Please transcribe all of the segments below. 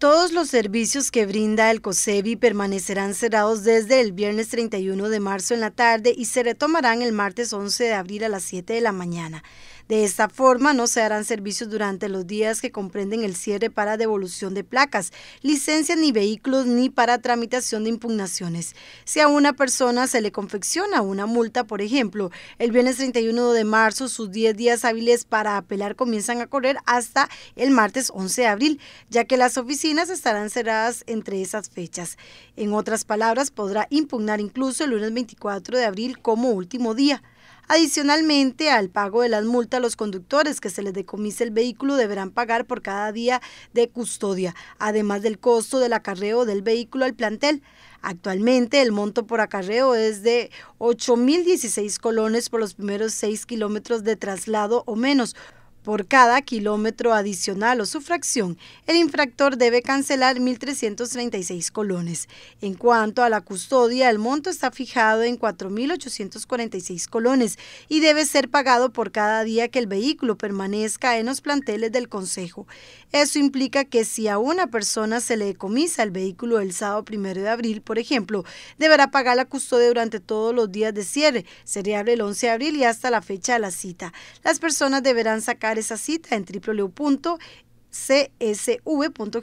Todos los servicios que brinda el COSEBI permanecerán cerrados desde el viernes 31 de marzo en la tarde y se retomarán el martes 11 de abril a las 7 de la mañana. De esta forma, no se harán servicios durante los días que comprenden el cierre para devolución de placas, licencias ni vehículos ni para tramitación de impugnaciones. Si a una persona se le confecciona una multa, por ejemplo, el viernes 31 de marzo, sus 10 días hábiles para apelar comienzan a correr hasta el martes 11 de abril, ya que las oficinas estarán cerradas entre esas fechas. En otras palabras, podrá impugnar incluso el lunes 24 de abril como último día. Adicionalmente al pago de las multas, los conductores que se les decomise el vehículo deberán pagar por cada día de custodia, además del costo del acarreo del vehículo al plantel. Actualmente el monto por acarreo es de 8.016 colones por los primeros 6 kilómetros de traslado o menos. Por cada kilómetro adicional o su fracción, el infractor debe cancelar 1.336 colones. En cuanto a la custodia, el monto está fijado en 4.846 colones y debe ser pagado por cada día que el vehículo permanezca en los planteles del Consejo. Eso implica que si a una persona se le decomisa el vehículo el sábado primero de abril, por ejemplo, deberá pagar la custodia durante todos los días de cierre, sería reabre el 11 de abril y hasta la fecha de la cita. Las personas deberán sacar esa cita en triple punto csv.gov.cr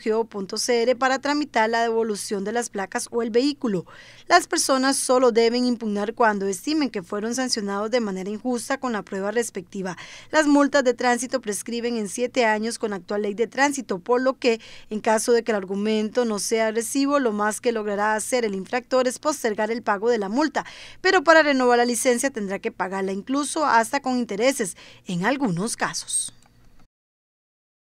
para tramitar la devolución de las placas o el vehículo. Las personas solo deben impugnar cuando estimen que fueron sancionados de manera injusta con la prueba respectiva. Las multas de tránsito prescriben en siete años con la actual ley de tránsito, por lo que en caso de que el argumento no sea agresivo, lo más que logrará hacer el infractor es postergar el pago de la multa, pero para renovar la licencia tendrá que pagarla incluso hasta con intereses en algunos casos.